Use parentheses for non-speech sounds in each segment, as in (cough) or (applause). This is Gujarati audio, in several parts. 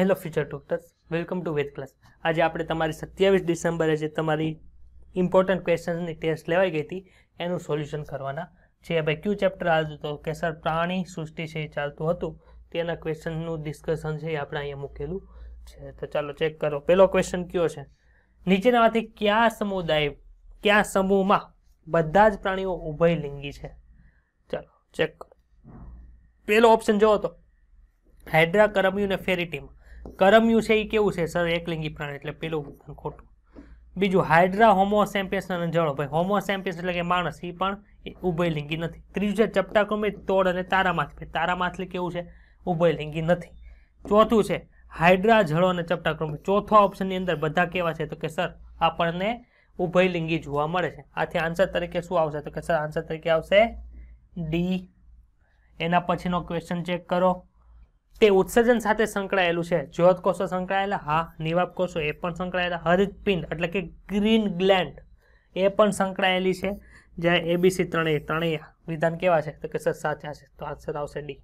hello future doctors welcome to Ved class આજે આપણે તમારી સત્યાવીસ ડિસેમ્બરે જે તમારી ઇમ્પોર્ટન્ટ ક્વેશ્ચનની ટેસ્ટ લેવાઈ ગઈ હતી એનું સોલ્યુશન કરવાના છે ભાઈ ક્યુ ચેપ્ટર આવતું હતું કે સર પ્રાણી સૃષ્ટિ છે એ ચાલતું હતું તેના ક્વેશ્ચનનું ડિસ્કશન છે એ આપણે અહીંયા મૂકેલું છે તો ચાલો ચેક કરો પહેલો ક્વેશ્ચન કયો છે નીચેનામાંથી કયા સમુદાય કયા સમૂહમાં બધા જ પ્રાણીઓ ઉભયલિંગી છે ચાલો ચેક કરો પહેલો ઓપ્શન જોવો તો હાઇડ્રા ફેરી ટીમ કરમ્યું છે એ કેવું છે સર એકલિંગી પ્રાણી એટલે પેલું ખોટું બીજું હાઇડ્રા હોમોસેમ્પિયસ અને જળો ભાઈ હોમોસેમ્પિયસ એટલે કે માણસ એ પણ ઉભયલિંગી નથી ત્રીજું છે ચપટાકુમી તોડ અને તારામાછ ભાઈ તારામાછ એટલે કેવું છે ઉભયલિંગી નથી ચોથું છે હાઇડ્રા જળો અને ચપટાકુમી ચોથો ઓપ્શનની અંદર બધા કેવા છે તો કે સર આપણને ઉભયલિંગી જોવા મળે છે આથી આન્સર તરીકે શું આવશે તો કે સર આન્સર તરીકે આવશે ડી એના પછીનો ક્વેશ્ચન ચેક કરો તે ઉત્સર્જન સાથે સંકળાયેલું છે જ્યોત કોષો સંકળાયેલા હા નિવાબ કોષો એ પણ સંકળાયેલા હરિતપિંડ એટલે કે ગ્રીન ગ્લેન્ડ એ પણ સંકળાયેલી છે જ્યાં એબીસી ત્રણેય ત્રણેય વિધાન કેવા છે તો કે સર સાચા છે તો આન્સર આવશે ડી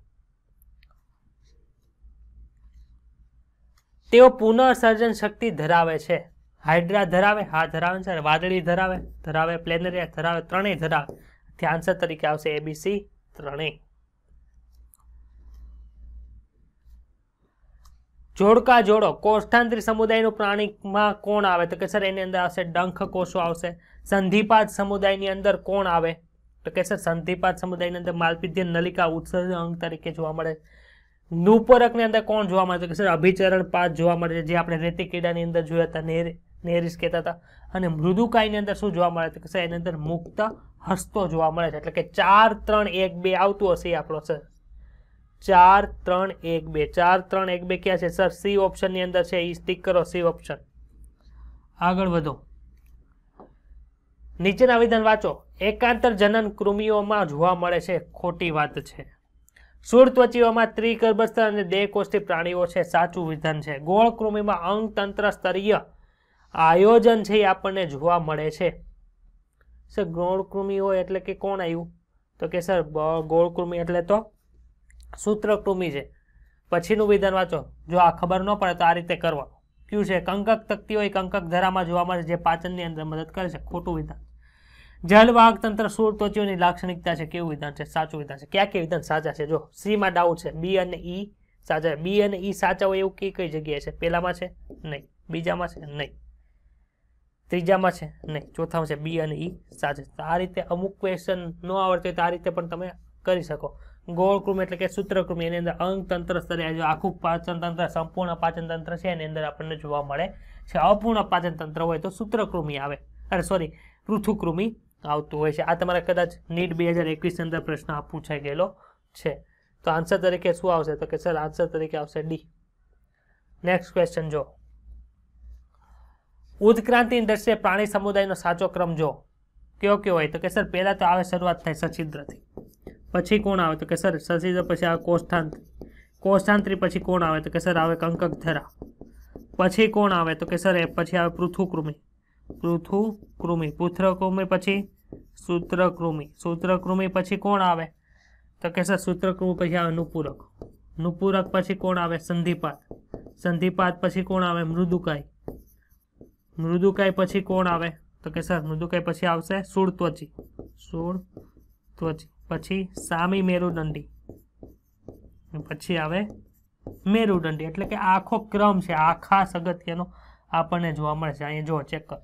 તેઓ પુનઃસર્જન શક્તિ ધરાવે છે હાઇડ્રા ધરાવે હા ધરાવે છે વાદળી ધરાવે ધરાવે પ્લેનરિયા ધરાવે ત્રણેય ધરાવે આન્સર તરીકે આવશે એબીસી ત્રણેય જોડકા જોડો કોષ્ઠાંત્રી સમુદાયનું પ્રાણીમાં કોણ આવે તો કે સર એની અંદર આવશે ડંખ કોષો આવશે સંધિપાત સમુદાયની અંદર કોણ આવે તો કે સર સંધિપાત સમુદાયની અંદર માલપીધ્ય નલિકા ઉત્સર્જ અંગ તરીકે જોવા મળે નુપરકની અંદર કોણ જોવા મળે તો કે સર અભિચરણ પાત જોવા મળે છે જે આપણે રેતી કીડાની અંદર જોયા હતા નેર નેરિસ કહેતા હતા અને મૃદુકાયની અંદર શું જોવા મળે તો કે સર એની અંદર મુક્ત હસ્તો જોવા મળે છે એટલે કે ચાર ત્રણ એક બે આવતું હશે એ આપણો સર ચાર ત્રણ એક બે ચાર ત્રણ એક બે ક્યાં છે સર સી ઓપ્શનની અંદર છે એ સ્ટીક કરો સી ઓપ્શન આગળ વધો નીચેના વિધાન વાંચો એકાંતર જનન કૃમિઓમાં જોવા મળે છે ખોટી વાત છે સૂળત્વચીઓમાં ત્રિકર્ભસ્તર અને દેહકોષ્ઠી પ્રાણીઓ છે સાચું વિધાન છે ગોળ કૃમિમાં અંગતંત્ર સ્તરીય આયોજન છે એ આપણને જોવા મળે છે સર ગોળકૃમિ હોય એટલે કે કોણ આવ્યું તો કે સર ગોળકૃમિ એટલે તો સૂત્ર સૂત્રકૃમિ છે પછીનું વિધાન વાંચો જો આ ખબર ન પડે તો આ રીતે કરવાનું કયું છે કંકક તકતી હોય કંકક ધરામાં જોવા મળે જે પાચનની અંદર મદદ કરે છે ખોટું વિધાન જલવાહક તંત્ર સૂર ત્વચીઓની લાક્ષણિકતા છે કેવું વિધાન છે સાચું વિધાન છે ક્યાં ક્યાં વિધાન સાચા છે જો સીમાં ડાઉટ છે બી અને ઈ સાચા બી અને ઈ સાચા હોય એવું કઈ કઈ જગ્યાએ છે પહેલામાં છે નહીં બીજામાં છે નહીં ત્રીજામાં છે નહીં ચોથામાં છે બી અને ઈ સાચા આ રીતે અમુક ક્વેશ્ચન ન આવડતો હોય તો આ રીતે પણ તમે કરી શકો ગોળકૃમિ એટલે કે સૂત્રકૃમિ એની અંદર અંગતંત્ર સ્તરે આજે આખું પાચનતંત્ર સંપૂર્ણ પાચનતંત્ર છે એની અંદર આપણને જોવા મળે છે અપૂર્ણ પાચનતંત્ર હોય તો સૂત્રકૃમિ આવે અરે સોરી પૃથુકૃમિ આવતું હોય છે આ તમારે કદાચ નીટ બે હજાર એકવીસની અંદર પ્રશ્ન આ પૂછાઈ ગયેલો છે તો આન્સર તરીકે શું આવશે તો કે સર આન્સર તરીકે આવશે ડી નેક્સ્ટ ક્વેશ્ચન જો ઉત્ક્રાંતિ દ્રષ્ટિએ પ્રાણી સમુદાયનો સાચો ક્રમ જો કયો કયો હોય તો કે સર પહેલાં તો આવે શરૂઆત થાય સછિદ્રથી પછી કોણ આવે તો કે સર શશીધર પછી આવે કોષ્ઠાંત કોષ્ઠાંત્રી પછી કોણ આવે તો કે સર આવે કંકકધરા પછી કોણ આવે તો કે સર એ પછી આવે પૃથુકૃમિ પૃથુકૃમિ પુથ્રકૃમિ પછી સૂત્રકૃમિ સૂત્રકૃમિ પછી કોણ આવે તો કે સર સૂત્રકૃમિ પછી આવે નુપૂરક નુપૂરક પછી કોણ આવે સંધિપાત સંધિપાત પછી કોણ આવે મૃદુકાય મૃદુકાય પછી કોણ આવે તો કે સર મૃદુકાય પછી આવશે સૂળ ત્વચી સૂળ ત્વચી પછી સામી મેરુદંડી પછી આવે મેરુદંડી એટલે કે આખો ક્રમ છે આખા સગત્યનો આપણને જોવા મળે છે અહીંયા જો ચેક કર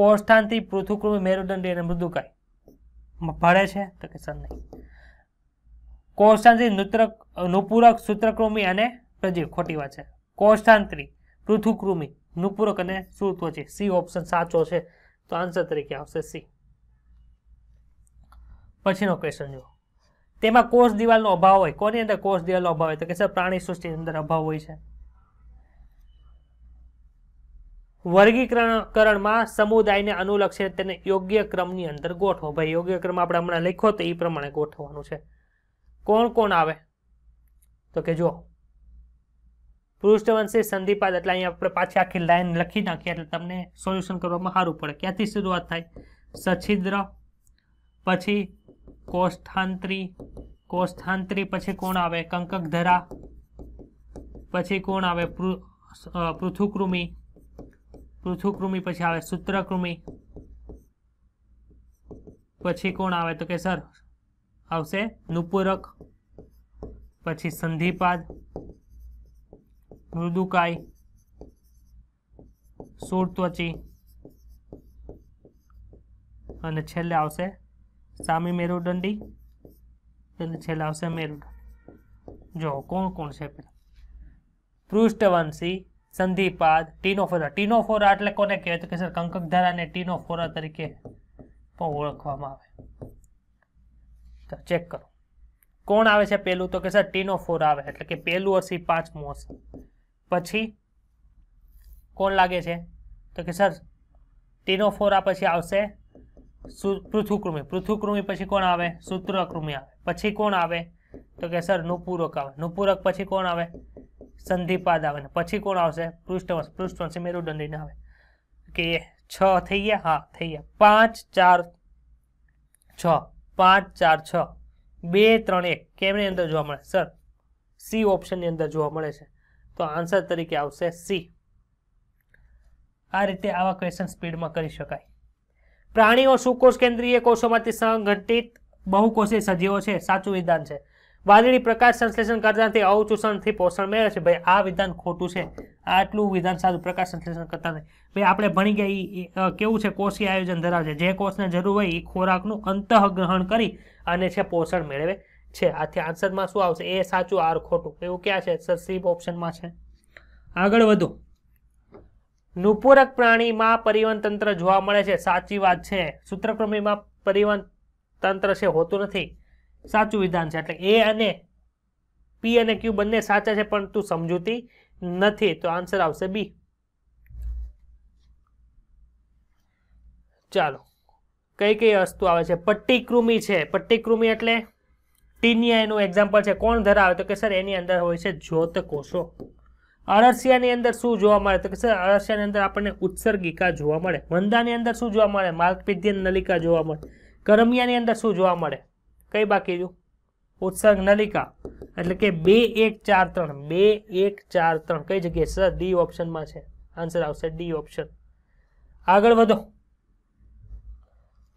કોષ્ઠાનથી પૃથુકૃમિ મેરુદંડી અને મૃદુકાય ભળે છે તો કે સર નહીં કોષ્ઠાનથી નૃત્રક નુપૂરક સૂત્રકૃમિ અને પ્રજીવ ખોટી વાત છે કોષ્ઠાંત્રી પૃથુકૃમિ નુપૂરક અને સૂત્વ છે સી ઓપ્શન સાચો છે તો આન્સર તરીકે આવશે સી પછીનો ક્વેશ્ચન જો તેમાં કોષ દિવાલનો અભાવ હોય કોની અંદર કોષ દિવાલનો અભાવ હોય તો કે સર પ્રાણી સૃષ્ટિની અંદર અભાવ હોય છે વર્ગીકરણમાં સમુદાયને અનુલક્ષે તેને યોગ્ય ક્રમની અંદર ગોઠવો ભાઈ યોગ્ય ક્રમ આપણે હમણાં લખો તો એ પ્રમાણે ગોઠવવાનું છે કોણ કોણ આવે તો કે જો પૃષ્ઠવંશી સંધિપાદ એટલે અહીંયા આપણે પાછી આખી લાઈન લખી નાખીએ એટલે તમને સોલ્યુશન કરવામાં સારું પડે ક્યાંથી શરૂઆત થાય સછિદ્ર પછી કોષ્ઠાંત્રી કોષ્ઠાંત્રી પછી કોણ આવે કંકકધરા પછી કોણ આવે પૃથુકૃમિ પૃથુકૃમિ પછી આવે સૂત્રકૃમિ પછી કોણ આવે તો કે સર આવશે નુપુરક પછી સંધિપાદ મૃદુકાય સૂળત્વચી અને છેલ્લે આવશે સામી મેરુદંડી અને છેલ્લા આવશે મેરુદંડ જો કોણ કોણ છે પેલા પૃષ્ઠવંશી સંધિપાદ ટીનોફોરા ટીનોફોરા એટલે કોને કહેવાય તો કે સર કંકકધારાને ટીનોફોરા તરીકે પણ ઓળખવામાં આવે તો ચેક કરો કોણ આવે છે પહેલું તો કે સર ટીનોફોર આવે એટલે કે પહેલું હશે પાંચમું હશે પછી કોણ લાગે છે તો કે સર ટીનોફોરા પછી આવશે પૃથુકૃમિ પૃથુકૃમિ પછી કોણ આવે સૂત્રકૃમિ આવે પછી કોણ આવે તો કે સર નુપૂરક આવે નુપૂરક પછી કોણ આવે સંધિપાદ આવે ને પછી કોણ આવશે પૃષ્ઠવંશ પૃષ્ઠવંશ મેરુદંડીને આવે કે એ છ થઈ ગયા હા થઈ ગયા પાંચ ચાર છ પાંચ ચાર છ બે ત્રણ એક કેમની અંદર જોવા મળે સર સી ઓપ્શનની અંદર જોવા મળે છે તો આન્સર તરીકે આવશે સી આ રીતે આવા ક્વેશ્ચન સ્પીડમાં કરી શકાય પ્રાણીઓ સુકોષ કેન્દ્રીય કોષોમાંથી સંગઠિત બહુકોષી સજીવો છે સાચું વિધાન છે વાદળી પ્રકાશ સંશ્લેષણ કરતાથી અવચૂષણથી પોષણ મેળવે છે ભાઈ આ વિધાન ખોટું છે આટલું વિધાન સારું પ્રકાશ સંશ્લેષણ કરતા નથી ભાઈ આપણે ભણી ગયા કેવું છે કોષીય આયોજન ધરાવે છે જે કોષને જરૂર હોય એ ખોરાકનું અંતઃગ્રહણ કરી અને છે પોષણ મેળવે છે આથી આન્સરમાં શું આવશે એ સાચું આર ખોટું એવું ક્યાં છે સર સી ઓપ્શનમાં છે આગળ વધો નુપૂરક પ્રાણીમાં પરિવહન તંત્ર જોવા મળે છે સાચી વાત છે સૂત્રકૃમિમાં પરિવહન તંત્ર છે હોતું નથી સાચું વિધાન છે એટલે એ અને પી અને ક્યુ બંને સાચા છે પણ તું સમજૂતી નથી તો આન્સર આવશે બી ચાલો કઈ કઈ વસ્તુ આવે છે પટ્ટીકૃમિ છે પટ્ટીકૃમિ એટલે ટીનિયા એનું એક્ઝામ્પલ છે કોણ ધરાવે તો કે સર એની અંદર હોય છે જ્યોત કોષો અળસિયાની અંદર શું જોવા મળે તો કે સર અળસિયાની અંદર આપણને ઉત્સર્ગિકા જોવા મળે મંદાની અંદર શું જોવા મળે માર્ગપિધ્યન નલિકા જોવા મળે કરમિયાની અંદર શું જોવા મળે કઈ બાકી જો ઉત્સર્ગ નલિકા એટલે કે બે એક ચાર ત્રણ બે એક ચાર ત્રણ કઈ જગ્યાએ સર ડી ઓપ્શનમાં છે આન્સર આવશે ડી ઓપ્શન આગળ વધો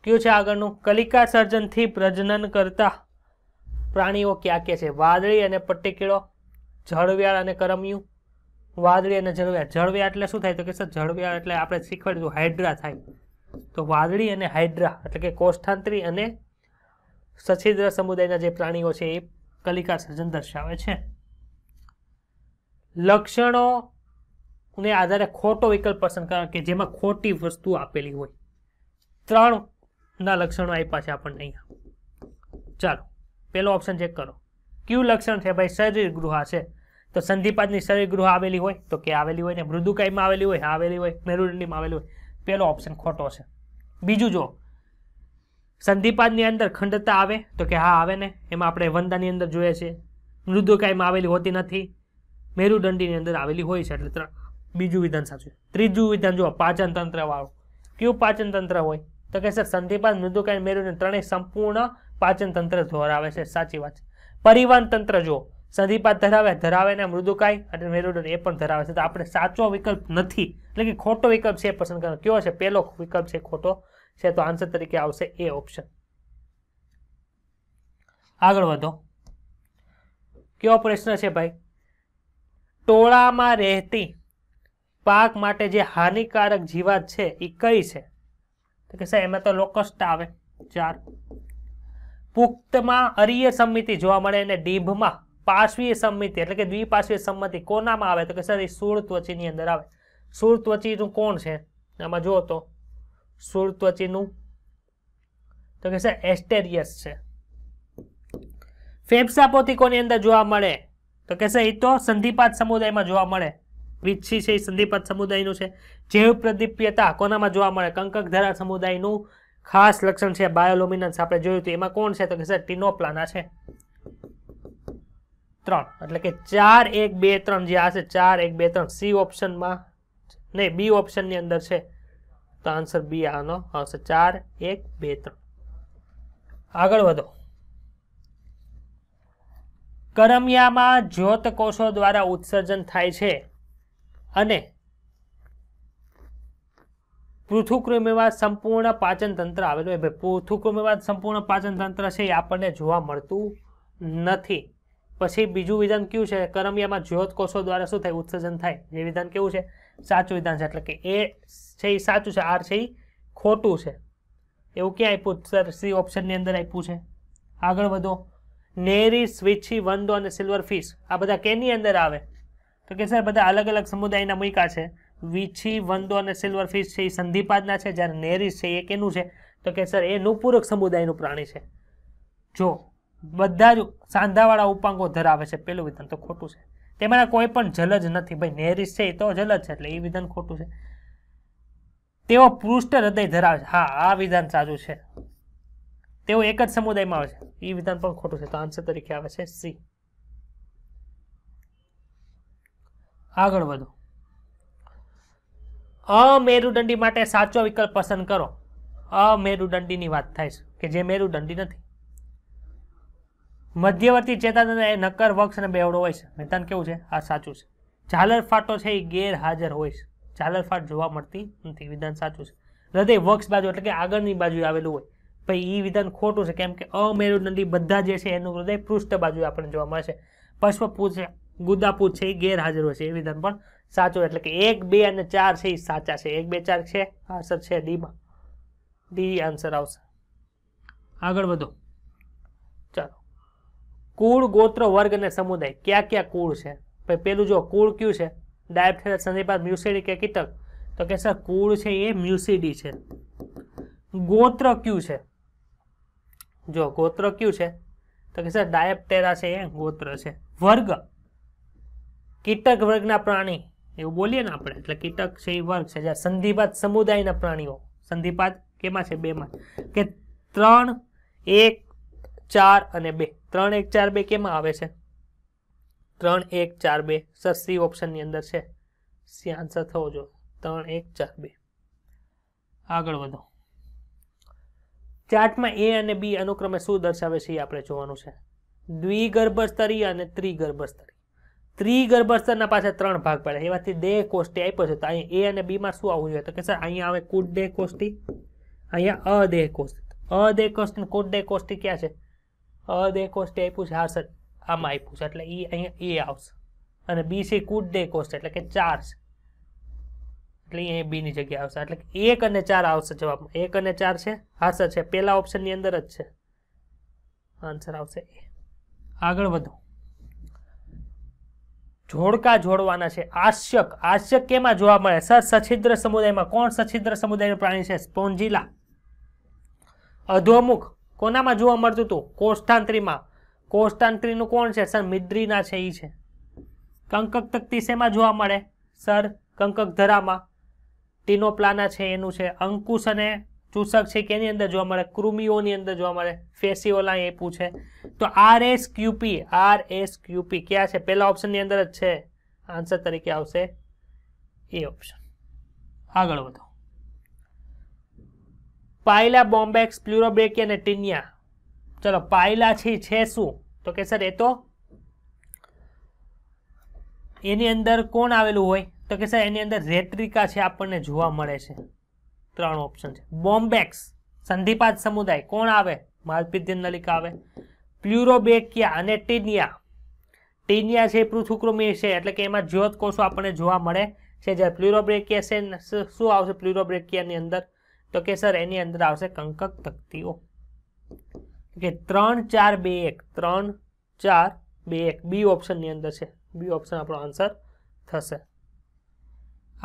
કયું છે આગળનું કલિકા સર્જનથી પ્રજનન કરતા પ્રાણીઓ ક્યાં ક્યાં છે વાદળી અને પટ્ટીકીળો જળવ્યાળ અને કરમિયું વાદળી અને જળવ્યા જળવ્યા એટલે શું થાય તો કે સર જળવ્યા એટલે આપણે શીખવાડીશું હાઇડ્રા થાય તો વાદળી અને હાઇડ્રા એટલે કે કોષ્ઠાંતરી અને સછિદ્ર સમુદાયના જે પ્રાણીઓ છે એ કલિકા સર્જન દર્શાવે છે લક્ષણો ને આધારે ખોટો વિકલ્પ પસંદ કારણ કે જેમાં ખોટી વસ્તુ આપેલી હોય ત્રણ ના લક્ષણો આપ્યા છે આપણને અહીંયા ચાલો પેલો ઓપ્શન ચેક કરો કયું લક્ષણ છે ભાઈ શરીર ગૃહા છે તો સંધિપાદની શરીરગૃહ આવેલી હોય તો કે આવેલી હોય ને મૃદુકાયમાં આવેલી હોય આવેલી હોય મેરુદંડીમાં આવેલી હોય પેલો ઓપ્શન ખોટો છે બીજું જો સંધિપાદની અંદર ખંડતા આવે તો કે હા આવે ને એમાં આપણે વંદાની અંદર જોઈએ છે મૃદુકાયમાં આવેલી હોતી નથી મેરુદંડીની અંદર આવેલી હોય છે એટલે બીજું વિધાન સાચું ત્રીજું વિધાન જો પાચન તંત્ર તંત્રવાળું કયું પાચન તંત્ર હોય તો કે સર સંધિપાદ મૃદુકાય મેરુદંડ ત્રણેય સંપૂર્ણ પાચન તંત્ર ધોરાવે છે સાચી વાત છે પરિવહન તંત્ર જો સંધિપાત ધરાવે ધરાવે ને મૃદુકાય અને મેરુદંડ એ પણ ધરાવે છે તો આપણે સાચો વિકલ્પ નથી એટલે કે ખોટો વિકલ્પ છે પસંદ કરવાનો કયો છે પહેલો વિકલ્પ છે ખોટો છે તો આન્સર તરીકે આવશે એ ઓપ્શન આગળ વધો કયો પ્રશ્ન છે ભાઈ ટોળામાં રહેતી પાક માટે જે હાનિકારક જીવાત છે એ કઈ છે તો કે સાહેબ એમાં તો લોકસ્ટ આવે ચાર પુખ્તમાં અરીય સમિતિ જોવા મળે અને ડીભમાં પાશ્વીય સંમિતિ એટલે કે દ્વિપાશ્વીય સંમતિ કોનામાં આવે તો કે સર એ સૂળ ત્વચીની અંદર આવે સૂળ ત્વચીનું કોણ છે આમાં જુઓ તો સૂળ ત્વચીનું તો કે સર એસ્ટેરિયસ છે ફેફસા પોતી અંદર જોવા મળે તો કે સર એ તો સંધિપાત સમુદાયમાં જોવા મળે વિચ્છી છે એ સંધિપાત સમુદાયનું છે જૈવ પ્રદીપ્યતા કોનામાં જોવા મળે કંકક ધરા સમુદાયનું ખાસ લક્ષણ છે બાયોલોમિનન્સ આપણે જોયું હતું એમાં કોણ છે તો કે સર ટીનોપ્લાના છે ત્રણ એટલે કે ચાર એક બે ત્રણ જે આ છે ચાર એક બે ત્રણ સી ઓપ્શનમાં નહીં બી ઓપ્શનની અંદર છે તો આન્સર બી આનો આવશે ચાર એક બે ત્રણ આગળ વધો કરમિયામાં જ્યોત કોષો દ્વારા ઉત્સર્જન થાય છે અને પૃથુકૃમિમાં સંપૂર્ણ પાચન તંત્ર આવેલું હોય ભાઈ પૃથુકૃમિમાં સંપૂર્ણ પાચન તંત્ર છે એ આપણને જોવા મળતું નથી પછી બીજું વિધાન કયું છે કરમિયામાં જ્યોત કોષો દ્વારા શું થાય ઉત્સર્જન થાય એ વિધાન કેવું છે સાચું વિધાન છે એટલે કે એ છે એ સાચું છે આર છે ખોટું છે એવું ક્યાં આપ્યું સર સી ઓપ્શનની અંદર આપ્યું છે આગળ વધો નેરી સ્વિચી વંદો અને સિલ્વર ફિશ આ બધા કેની અંદર આવે તો કે સર બધા અલગ અલગ સમુદાયના મૂકા છે વિછી વંદો અને સિલ્વર ફિશ છે એ સંધિપાદના છે જ્યારે નેરીસ છે એ કેનું છે તો કે સર એ નુપૂરક સમુદાયનું પ્રાણી છે જો બધા જ સાંધાવાળા ઉપાંગો ધરાવે છે પેલું વિધાન તો ખોટું છે તેમાં કોઈ પણ જલજ નથી ભાઈ નેરિસ છે એ તો જલજ છે એટલે એ વિધાન ખોટું છે તેઓ પૃષ્ઠ હૃદય ધરાવે છે હા આ વિધાન સાચું છે તેઓ એક જ સમુદાયમાં આવે છે એ વિધાન પણ ખોટું છે તો આન્સર તરીકે આવે છે સી આગળ વધો અમેરુદંડી માટે સાચો વિકલ્પ પસંદ કરો અમેરુદંડીની વાત થાય છે કે જે મેરુદંડી નથી મધ્યવર્તી ચેતાતંત્ર એ નક્કર વક્ષ અને બેવડો હોય છે મેતાન કેવું છે આ સાચું છે ઝાલર ફાટો છે એ ગેરહાજર હોય છે ઝાલર ફાટ જોવા મળતી નથી વિધાન સાચું છે હૃદય વક્ષ બાજુ એટલે કે આગળની બાજુ આવેલું હોય ભાઈ એ વિધાન ખોટું છે કેમ કે અમેરુદંડી બધા જે છે એનું હૃદય પૃષ્ઠ બાજુ આપણને જોવા મળે છે પશ્વપૂત છે ગુદાપૂત છે એ ગેરહાજર હોય છે એ વિધાન પણ સાચું એટલે કે એક બે અને ચાર છે એ સાચા છે એક બે ચાર છે આન્સર છે ડીમાં ડી આન્સર આવશે આગળ વધો ચાલો કુળ ગોત્ર વર્ગ અને સમુદાય ક્યાં ક્યાં કુળ છે ભાઈ પેલું જો કુળ કયું છે ડાયપ્થેરા સંધિપાદ મ્યુસિડી કે કીટક તો કે સર કુળ છે એ મ્યુસિડી છે ગોત્ર કયું છે જો ગોત્ર કયું છે તો કે સર ડાયપ્ટેરા છે એ ગોત્ર છે વર્ગ કીટક વર્ગના પ્રાણી એવું બોલીએ ને આપણે એટલે કીટક છે એ વર્ગ છે જ્યાં સંધિપાત સમુદાયના પ્રાણીઓ સંધિપાત કેમાં છે બેમાં કે ત્રણ એક ચાર અને બે ત્રણ એક ચાર બે કેમાં આવે છે ત્રણ એક ચાર બે સર સી ઓપ્શનની અંદર છે સી આન્સર થવો જોઈએ ત્રણ એક ચાર બે આગળ વધો ચાર્ટમાં એ અને બી અનુક્રમે શું દર્શાવે છે એ આપણે જોવાનું છે દ્વિગર્ભસ્તરી અને ત્રિગર્ભસ્તરી ત્રિગર્ભસ્તરના પાસે ત્રણ ભાગ પડે એવાથી દેહ કોષ્ટી આપ્યો છે તો અહીંયા એ અને બીમાં શું આવવું જોઈએ તો કે સર અહીંયા આવે કુટ દેહ કોષ્ટી અહીંયા અદેહ કોષ્ટી અદેહ કોષ્ટી કુટ દેહ કોષ્ટી ક્યાં છે દે એ આપ્યું છે હા સર આમાં આપ્યું છે એટલે એ અહીંયા એ આવશે અને બી સી કુટ દે કોસ્ટ એટલે કે ચાર છે એટલે અહીંયા બીની જગ્યા આવશે એટલે એક અને ચાર આવશે જવાબમાં એક અને ચાર છે હા સર છે પહેલા ઓપ્શનની અંદર જ છે આન્સર આવશે એ આગળ વધો જોડકા જોડવાના છે આશ્યક આશ્યક કેમાં જોવા મળે સર સછિદ્ર સમુદાયમાં કોણ સછિદ્ર સમુદાયનું પ્રાણી છે સ્પોન્જીલા અધોમુખ કોનામાં જોવા મળતું હતું કોષ્ટાંત્રીમાં કોષ્ટાંત્રીનું કોણ છે સર મિદ્રીના છે એ છે કંકક તકતી શેમાં જોવા મળે સર કંકક ધરામાં પ્લાના છે એનું છે અંકુશ અને ચૂસક છે કેની અંદર જોવા મળે કૃમિઓની અંદર જોવા મળે ફેસિઓલા એ છે તો R S QP R S QP ક્યાં છે પહેલા ઓપ્શનની અંદર જ છે આન્સર તરીકે આવશે એ ઓપ્શન આગળ વધો પાયલા બોમ્બેક્સ પ્લ્યુરોબેકી અને ટીનિયા ચલો પાયલા છે શું તો કે સર એ તો એની અંદર કોણ આવેલું હોય તો કે સર એની અંદર રેત્રિકા છે આપણને જોવા મળે છે ત્રણ ઓપ્શન છે બોમ્બેક્સ સંધિપાત સમુદાય કોણ આવે માલપિદ્યન નલિકા આવે પ્લ્યુરોબેકિયા અને ટીનિયા ટીનિયા છે પૃથુક્રમી છે એટલે કે એમાં જ્યોત કોષો આપણને જોવા મળે છે જ્યારે પ્લ્યુરોબ્રેકિયા છે શું આવશે પ્લ્યુરોબ્રેકિયાની અંદર તો કે સર એની અંદર આવશે કંકક તકતીઓ કે ત્રણ ચાર બે એક ત્રણ ચાર બે એક બી ઓપ્શનની અંદર છે બી ઓપ્શન આપણો આન્સર થશે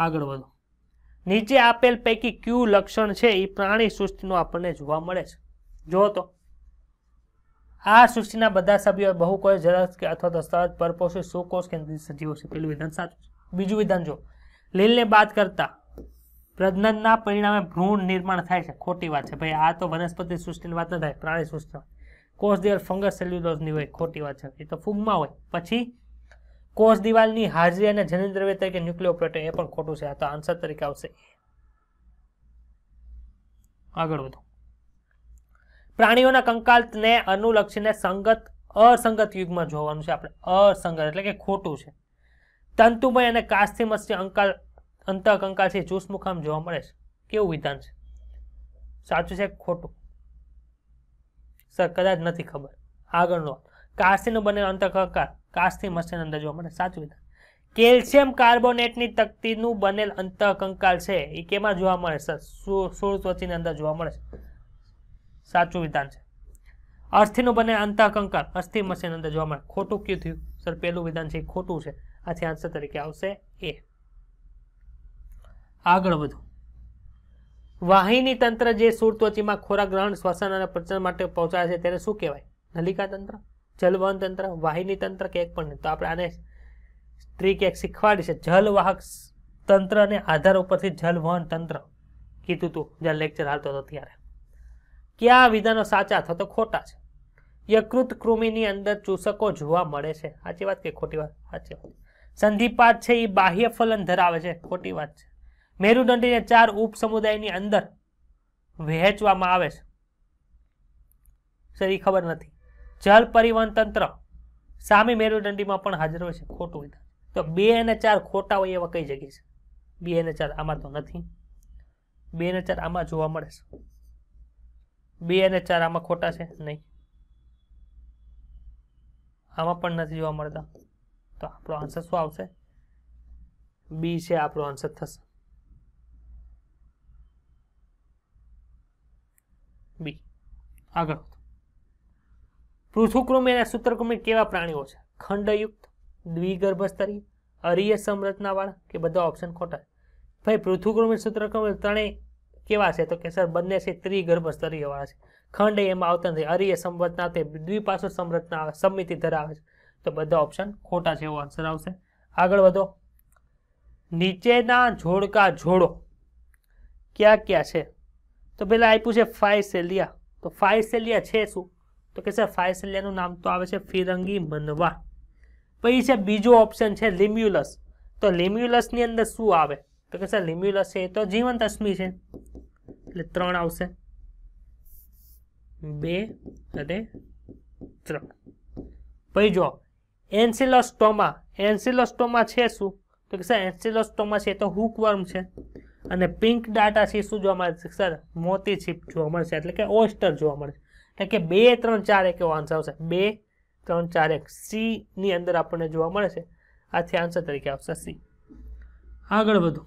આગળ વધો નીચે આપેલ પૈકી ક્યુ લક્ષણ છે એ પ્રાણી સૃષ્ટિનું આપણને જોવા મળે છે જો તો આ સૃષ્ટિના બધા સભ્યો બહુ કોઈ જરસ કે અથવા તો સહજ પરપોષી સુકોષ કે સજીવો છે પેલું વિધાન સાચું બીજું વિધાન જો લીલને બાદ કરતા પ્રજનનના પરિણામે ભ્રૂણ નિર્માણ થાય છે ખોટી વાત છે ભાઈ આ તો વનસ્પતિ સૃષ્ટિની વાત ન થાય પ્રાણી સૃષ્ટિ કોષ દિવાલ ફંગસ સેલ્યુલોઝની હોય ખોટી વાત છે એ તો ફૂગમાં હોય પછી કોષ દિવાલની હાજરી અને જનદ્રવ્ય તરીકે ન્યુક્લિયોપ્રોટીન એ પણ ખોટું છે આ તો આન્સર તરીકે આવશે આગળ વધો પ્રાણીઓના કંકાલને અનુલક્ષીને સંગત અસંગત યુગમાં જોવાનું છે આપણે અસંગત એટલે કે ખોટું છે તંતુમય અને કાસ્થિ મત્સ્ય અંકાલ અંતઃકંકાથી ચૂસ ચુસ્મુખામ જોવા મળે છે કેવું વિધાન છે સાચું છે ખોટું સર કદાચ નથી ખબર આગળનો કાસ્તીનું બનેલો અંતઃકંકાર કાસ્તી મસ્તીની અંદર જોવા મળે સાચું વિધાન કેલ્શિયમ કાર્બોનેટની તકતીનું બનેલ અંતઃકંકાલ છે એ કેમાં જોવા મળે સર સૂળ ત્વચીની અંદર જોવા મળે છે સાચું વિધાન છે અસ્થિનું બને અંતઃકંકાલ અસ્થિ મસ્તીની અંદર જોવા મળે ખોટું ક્યુ થયું સર પહેલું વિધાન છે ખોટું છે આથી આન્સર તરીકે આવશે એ આગળ વધો વાહિની તંત્ર જે સુરત્વચીમાં ખોરાક ગ્રહણ શ્વસન અને પચન માટે પહોંચાડે છે તેને શું કહેવાય નલિકા તંત્ર જલવહન તંત્ર વાહિની તંત્ર કે એક પણ નહીં તો આપણે આને સ્ત્રી એક શીખવાડી છે જલવાહક તંત્રને આધાર ઉપરથી જલવહન તંત્ર કીધું હતું જ્યાં લેક્ચર હાલતો હતો ત્યારે કયા વિધાનો સાચા થતો ખોટા છે યકૃત કૃમિની અંદર ચૂસકો જોવા મળે છે સાચી વાત કે ખોટી વાત સાચી વાત સંધિપાત છે એ બાહ્ય ફલન ધરાવે છે ખોટી વાત છે મેરુદંડીને ચાર ઉપ સમુદાયની અંદર વહેંચવામાં આવે છે સર એ ખબર નથી જળ પરિવહન તંત્ર સામે મેરુદંડીમાં પણ હાજર હોય છે ખોટું વિધાન તો બે અને ચાર ખોટા હોય એવા કઈ જગ્યા છે બે અને ચાર આમાં તો નથી બે અને ચાર આમાં જોવા મળે છે બે અને ચાર આમાં ખોટા છે નહીં આમાં પણ નથી જોવા મળતા તો આપણો આન્સર શું આવશે બી છે આપણો આન્સર થશે બી આગળ પૃથુકૃમિ અને કેવા પ્રાણીઓ છે ખંડયુક્ત દ્વિગર્ભસ્તરી અરિય સંરચનાવાળા કે બધા ઓપ્શન ખોટા ભાઈ પૃથુકૃમિ સૂત્રકૃમિ ત્રણેય કેવા છે તો કે સર બંને છે ત્રિગર્ભસ્તરીયવાળા છે ખંડ એમાં આવતા નથી અરિય સંરચના તે દ્વિપાસો સંરચના સમિતિ ધરાવે છે તો બધા ઓપ્શન ખોટા છે એવો આન્સર આવશે આગળ વધો નીચેના જોડકા જોડો ક્યાં ક્યાં છે તો પેલા આપ્યું છે સેલિયા તો સેલિયા છે શું તો કે સર ફાયસેલિયાનું નામ તો આવે છે ફિરંગી મનવા પછી છે બીજો ઓપ્શન છે લિમ્યુલસ તો લિમ્યુલસની અંદર શું આવે તો કે છે લિમ્યુલસ છે એ તો જીવંત અશ્મિ છે એટલે ત્રણ આવશે બે અને ત્રણ પછી જો એન્સિલોસ્ટોમા એન્સિલોસ્ટોમા છે શું તો કે છે એન્સિલોસ્ટોમા છે તો હુકવર્મ છે અને પિંક ડાટા શીટ શું જોવા મળે છે સર મોતી છીપ જોવા મળશે એટલે કે ઓસ્ટર જોવા મળશે એટલે કે બે ત્રણ ચાર એક એવો આન્સર આવશે બે ત્રણ ચાર એક સીની અંદર આપણને જોવા મળે છે આથી આન્સર તરીકે આવશે સી આગળ વધુ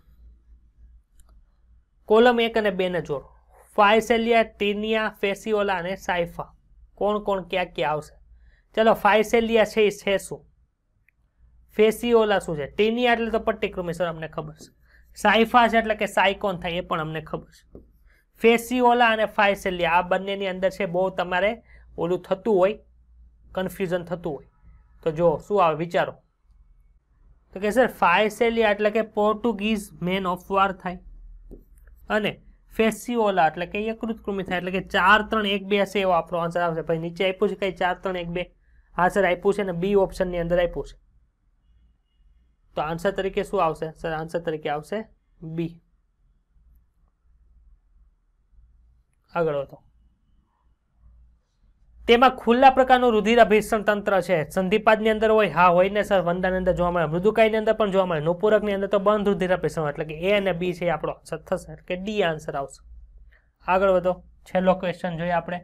કોલમ એક અને બેને જોડો ફાયસેલિયા ટીનિયા ફેસિઓલા અને સાઇફા કોણ કોણ ક્યાં ક્યાં આવશે ચલો ફાયસેલિયા છે એ છે શું ફેસિઓલા શું છે ટીનિયા એટલે તો પટ્ટી સર અમને ખબર છે સાઇફાસ એટલે કે સાયકોન થાય એ પણ અમને ખબર છે ફેસીઓલા અને ફાઇસેલિયા આ બંનેની અંદર છે બહુ તમારે ઓલું થતું હોય કન્ફ્યુઝન થતું હોય તો જો શું આવે વિચારો તો કે સર ફાઇસેલિયા એટલે કે પોર્ટુગીઝ મેન ઓફ વાર થાય અને ફેસીઓલા એટલે કે યકૃત કૃમિ થાય એટલે કે ચાર ત્રણ એક બે હશે એવો આપણો આન્સર આવશે ભાઈ નીચે આપ્યું છે કંઈ ચાર ત્રણ એક બે હા સર આપ્યું છે ને બી ઓપ્શનની અંદર આપ્યું છે તો આન્સર તરીકે શું આવશે સર આન્સર તરીકે આવશે બી આગળ વધો તેમાં ખુલ્લા પ્રકારનું રુધિર અભિસરણ તંત્ર છે સંધિપાદની અંદર હોય હા હોય ને સર વંદાની અંદર જોવા મળે મૃદુકાઈની અંદર પણ જોવા મળે નોપૂરકની અંદર તો બંધ રુધિર અભિસરણ એટલે કે એ અને બી છે આપણો થશે કે ડી આન્સર આવશે આગળ વધો છેલ્લો ક્વેશ્ચન જોઈએ આપણે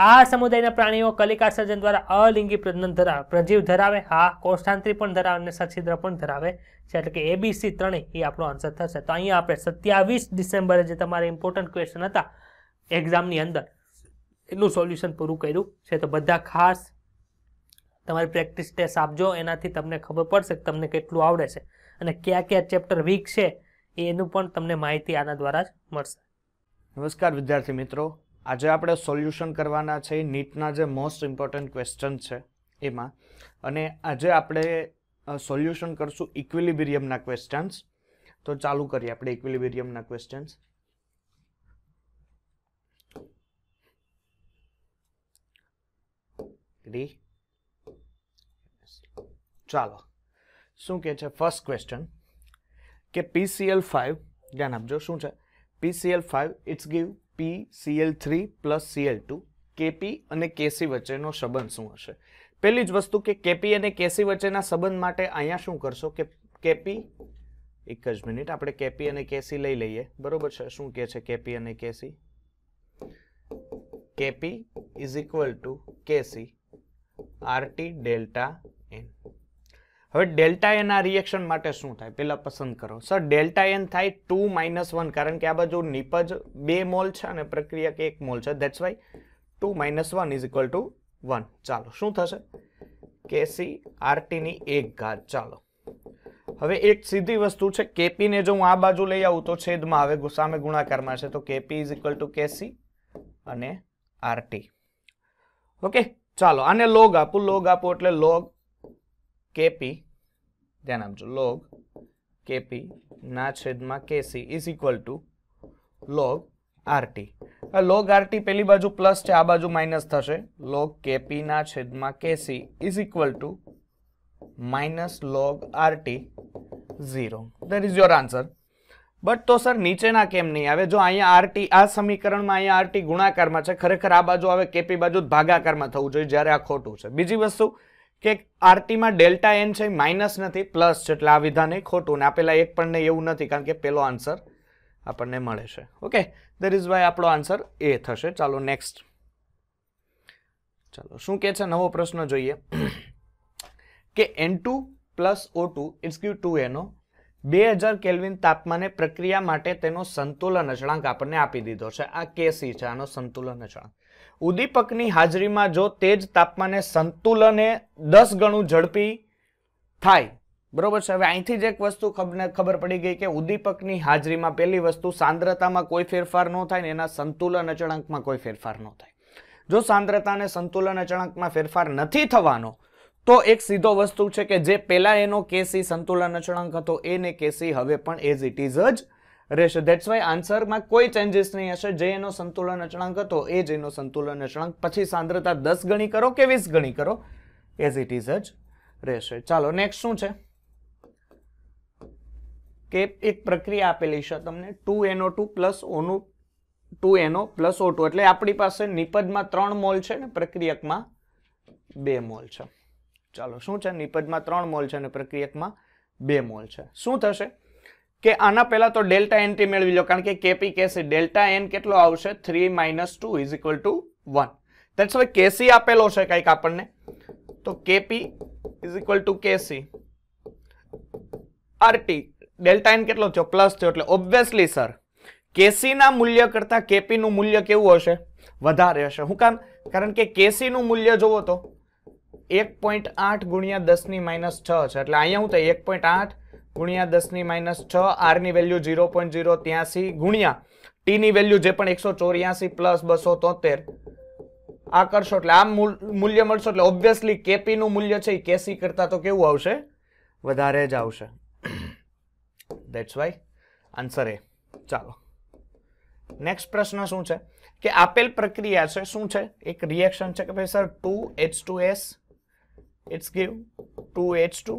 આ સમુદાયના પ્રાણીઓ કલિકા સર્જન દ્વારા અલિંગી પ્રજનન ધરાવે પ્રજીવ ધરાવે હા કોષ્ઠાંત્રી પણ ધરાવે અને સછિદ્ર પણ ધરાવે છે એટલે કે એબીસી ત્રણેય એ આપણો આન્સર થશે તો અહીંયા આપણે સત્યાવીસ ડિસેમ્બરે જે તમારે ઇમ્પોર્ટન્ટ ક્વેશ્ચન હતા એક્ઝામની અંદર એનું સોલ્યુશન પૂરું કર્યું છે તો બધા ખાસ તમારી પ્રેક્ટિસ ટેસ્ટ આપજો એનાથી તમને ખબર પડશે કે તમને કેટલું આવડે છે અને કયા કયા ચેપ્ટર વીક છે એનું પણ તમને માહિતી આના દ્વારા જ મળશે નમસ્કાર વિદ્યાર્થી મિત્રો આજે આપણે સોલ્યુશન કરવાના છે નીટના જે મોસ્ટ ઇમ્પોર્ટન્ટ ક્વેશ્ચન છે એમાં અને આજે આપણે સોલ્યુશન કરશું ઇક્વિલિબિરિયમના ક્વેશ્ચન્સ તો ચાલુ કરીએ આપણે ઇક્વિલિબિરિયમના ક્વેશ્ચન્સ ચાલો શું કહે છે ફર્સ્ટ ક્વેશ્ચન કે પીસીએલ ફાઇવ ધ્યાન આપજો શું છે PCl five it's give P Cl three plus Cl two KP અને કેસી વચ્ચેનો સંબંધ શું હશે પહેલી જ વસ્તુ કે કેપી અને કેસી વચ્ચેના સંબંધ માટે અહીંયા શું કરશો કે કેપી એક જ મિનિટ આપણે કેપી અને કેસી લઈ લઈએ બરોબર છે શું કહે છે કેપી અને KC KP is equal to KC RT delta N હવે ડેલ્ટા એન આ રિએક્શન માટે શું થાય પહેલાં પસંદ કરો સર ડેલ્ટા એન થાય ટુ માઇનસ વન કારણ કે આ બાજુ નિપજ બે મોલ છે અને પ્રક્રિયા કે એક મોલ છે that's why two minus one is equal to one ચાલો શું થશે કેસી આરટીની એક ઘાત ચાલો હવે એક સીધી વસ્તુ છે કેપીને જો હું આ બાજુ લઈ આવું તો છેદમાં હવે સામે ગુણાકારમાં છે તો KP is equal to KC અને આરટી ઓકે ચાલો આને લોગ આપું લોગ આપું એટલે લોગ કેપી ધ્યાન આપજો લોગ કેપી ના છેદમાં KC is equal to log RT આ લોગ આરટી પેલી બાજુ પ્લસ છે આ બાજુ માઇનસ થશે લોગ કેપી ના છેદમાં KC is equal to minus log RT zero that is your answer but તો સર નીચેના કેમ નહીં આવે જો અહીંયા આરટી આ સમીકરણમાં અહીંયા આરટી ગુણાકારમાં છે ખરેખર આ બાજુ આવે કેપી બાજુ ભાગાકારમાં થવું જોઈએ જ્યારે આ ખોટું છે બીજી વસ્તુ કે આરટીમાં ડેલ્ટા એન છે માઇનસ નથી પ્લસ છે એટલે આ વિધાન એ ખોટું ને આપેલા એક પણ ને એવું નથી કારણ કે પેલો આન્સર આપણને મળે છે ઓકે દેર ઇઝ વાય આપણો આન્સર એ થશે ચાલો નેક્સ્ટ ચાલો શું કહે છે નવો પ્રશ્ન જોઈએ કે N two plus O two it's give two NO બે હજાર કેલ્વિન તાપમાને પ્રક્રિયા માટે તેનો સંતુલન અચળાંક આપણને આપી દીધો છે આ કેસી છે આનો સંતુલન અચળાંક ઉદ્દીપકની હાજરીમાં જો તે જ તાપમાને સંતુલને દસ ગણું ઝડપી થાય બરોબર છે હવે અહીંથી જ એક વસ્તુ ખબર પડી ગઈ કે ઉદ્દીપકની હાજરીમાં પહેલી વસ્તુ સાંદ્રતામાં કોઈ ફેરફાર ન થાય ને એના સંતુલન અચળાંકમાં કોઈ ફેરફાર ન થાય જો સાંદ્રતાને સંતુલન અચળાંકમાં ફેરફાર નથી થવાનો તો એક સીધો વસ્તુ છે કે જે પહેલાં એનો કેસી સંતુલન અચળાંક હતો એને કેસી હવે પણ એઝ ઇટ ઇઝ જ રહેશે દેટ્સ વાય આન્સરમાં કોઈ ચેન્જીસ નહીં હશે જે એનો સંતુલન અચળાંક હતો એ જ એનો સંતુલન અચળાંક પછી સાંદ્રતા દસ ગણી કરો કે વીસ ગણી કરો એઝ ઇટ ઇઝ જ રહેશે ચાલો નેક્સ્ટ શું છે કે એક પ્રક્રિયા આપેલી છે તમને ટુ એનો ટુ પ્લસ ઓનું two NO plus O two એટલે આપણી પાસે નિપજમાં ત્રણ મોલ છે ને પ્રક્રિયકમાં બે મોલ છે ચાલો શું છે નિપજમાં ત્રણ મોલ છે અને પ્રક્રિયકમાં બે મોલ છે શું થશે કે આના પહેલાં તો ડેલ્ટા એન ટી મેળવી લો કારણ કે કેપી કેસી ડેલ્ટા એન કેટલો આવશે three minus two is equal to one that's હવે કેસી આપેલો છે કંઈક આપણને તો KP is equal to KC RT delta N કેટલો થયો પ્લસ થયો એટલે ઓબ્વિયસલી સર કેસીના મૂલ્ય કરતાં કેપીનું મૂલ્ય કેવું હશે વધારે હશે હું કામ કારણ કે કેસીનું મૂલ્ય જોવો તો એક પોઈન્ટ આઠ ગુણ્યા દસની માઇનસ છ છે એટલે અહીંયા હું તો એક પોઈન્ટ આઠ ગુણ્યા દસની માઇનસ છ આરની વેલ્યુ ઝીરો પોઈન્ટ ઝીરો ત્યાંસી ગુણ્યા ટીની વેલ્યુ જે પણ એકસો ચોર્યાસી પ્લસ બસો તોતેર આ કરશો એટલે આ મૂલ્ય મળશો એટલે ઓબ્વિયસલી કેપીનું મૂલ્ય છે એ કેસી કરતાં તો કેવું આવશે વધારે જ આવશે દેટ્સ વાય આન્સર એ ચાલો નેક્સ્ટ પ્રશ્ન શું છે કે આપેલ પ્રક્રિયા છે શું છે એક રિએક્શન છે કે ભાઈ sir two H two S it's give two H two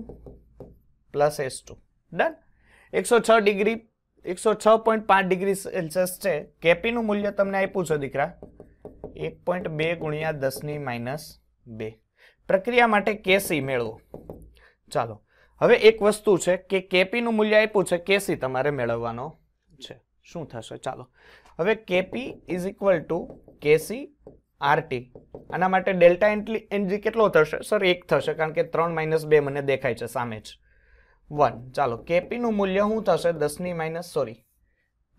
plus S two done એકસો છ ડિગ્રી એકસો છ પોઈન્ટ પાંચ ડિગ્રી સેલ્સિયસ છે કેપીનું મૂલ્ય તમને આપ્યું છે દીકરા એક પોઈન્ટ બે ગુણ્યા દસની માઇનસ બે પ્રક્રિયા માટે કેસી મેળવો ચાલો હવે એક વસ્તુ છે કે કેપીનું મૂલ્ય આપ્યું છે કેસી તમારે મેળવવાનો છે શું થશે ચાલો હવે KP is equal to KC RT આના માટે ડેલ્ટા એન્ટલી એનજી કેટલો થશે સર એક થશે કારણ કે ત્રણ માઇનસ બે મને દેખાય છે સામે જ વન ચાલો કેપીનું મૂલ્ય શું થશે દસની માઇનસ સોરી